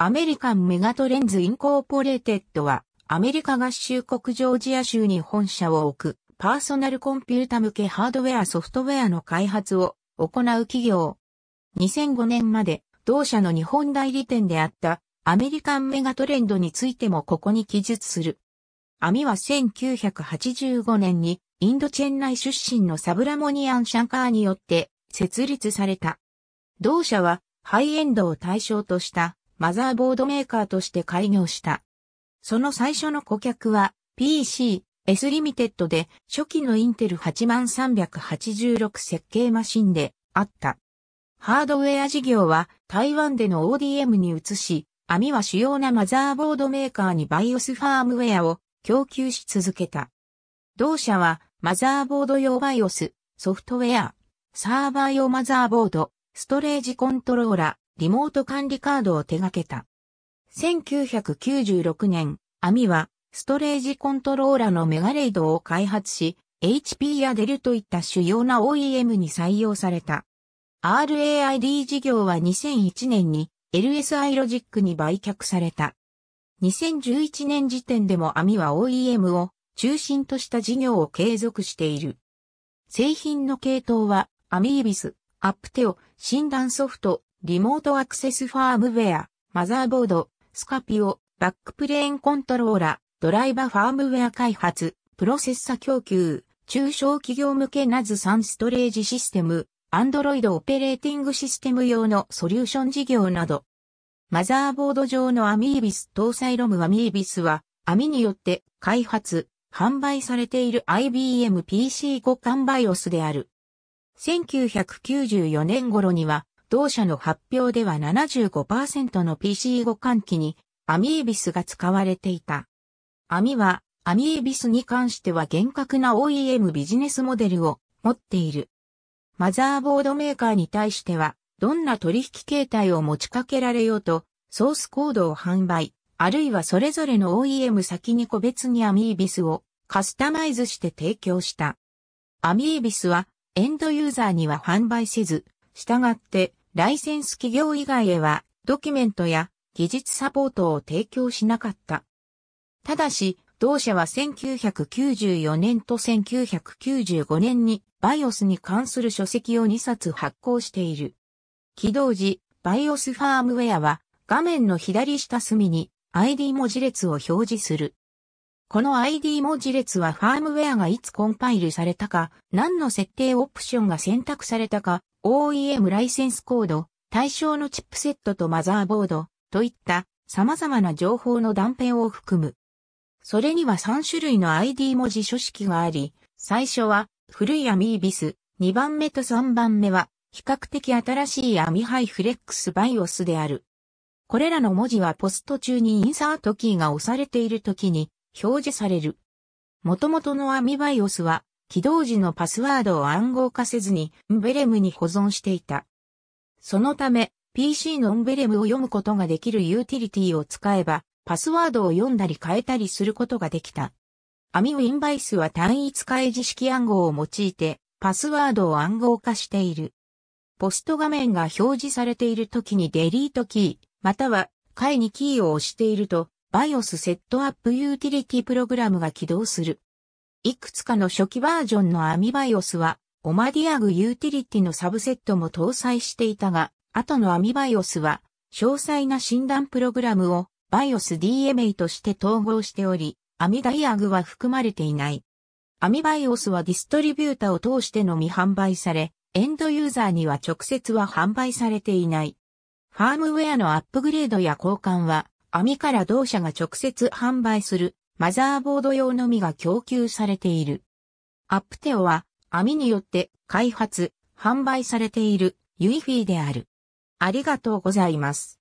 アメリカンメガトレンズインコーポレーテッドは、アメリカ合衆国ジョージア州に本社を置く、パーソナルコンピュータ向けハードウェアソフトウェアの開発を行う企業。2005年まで、同社の日本代理店であった、アメリカンメガトレンドについてもここに記述する。アミは1985年に、インドチェン内出身のサブラモニアン・シャンカーによって設立された。同社は、ハイエンドを対象としたマザーボードメーカーとして開業した。その最初の顧客は PC、S リミテッドで初期のインテル8386設計マシンであった。ハードウェア事業は台湾での ODM に移し、網は主要なマザーボードメーカーにバイオスファームウェアを供給し続けた。同社はマザーボード用バイオス、ソフトウェア、サーバー用マザーボード、ストレージコントローラ、リモート管理カードを手掛けた。1996年、アミはストレージコントローラのメガレイドを開発し、HP やデルといった主要な OEM に採用された。RAID 事業は2001年に LSI ロジックに売却された。2011年時点でもアミは OEM を中心とした事業を継続している。製品の系統はアミービス、アップテオ、診断ソフト、リモートアクセスファームウェア、マザーボード、スカピオ、バックプレーンコントローラ、ドライバーファームウェア開発、プロセッサ供給、中小企業向け NAS3 ストレージシステム、Android オペレーティングシステム用のソリューション事業など。マザーボード上のアミービス搭載ロムアミービスは、アミによって開発、販売されている IBM PC 互換 BIOS である。1994年頃には同社の発表では75%の PC 互換機にアミービスが使われていた。アミはアミービスに関しては厳格な OEM ビジネスモデルを持っている。マザーボードメーカーに対しては、どんな取引形態を持ちかけられようと、ソースコードを販売、あるいはそれぞれの OEM 先に個別にアミービスをカスタマイズして提供した。アミービスはエンドユーザーには販売せず、従ってライセンス企業以外へは、ドキュメントや技術サポートを提供しなかった。ただし、同社は1994年と1995年にバイオスに関する書籍を2冊発行している。起動時、バイオスファームウェアは画面の左下隅に ID 文字列を表示する。この ID 文字列はファームウェアがいつコンパイルされたか、何の設定オプションが選択されたか、OEM ライセンスコード、対象のチップセットとマザーボードといった様々な情報の断片を含む。それには3種類の ID 文字書式があり、最初は古いアミービス、2番目と3番目は比較的新しいアミハイフレックスバイオスである。これらの文字はポスト中にインサートキーが押されている時に表示される。元々のアミバイオスは起動時のパスワードを暗号化せずに、ンベレムに保存していた。そのため、PC のンベレムを読むことができるユーティリティを使えば、パスワードを読んだり変えたりすることができた。アミウィンバイスは単一開示式暗号を用いて、パスワードを暗号化している。ポスト画面が表示されている時にデリートキー、または、解にキーを押していると、BIOS セットアップユーティリティプログラムが起動する。いくつかの初期バージョンのアミバイオスは、オマディアグユーティリティのサブセットも搭載していたが、後のアミバイオスは、詳細な診断プログラムをバイオス d m a として統合しており、アミダイアグは含まれていない。アミバイオスはディストリビュータを通してのみ販売され、エンドユーザーには直接は販売されていない。ファームウェアのアップグレードや交換は、アミから同社が直接販売するマザーボード用のみが供給されている。アップテオは網によって開発、販売されているユイフィーである。ありがとうございます。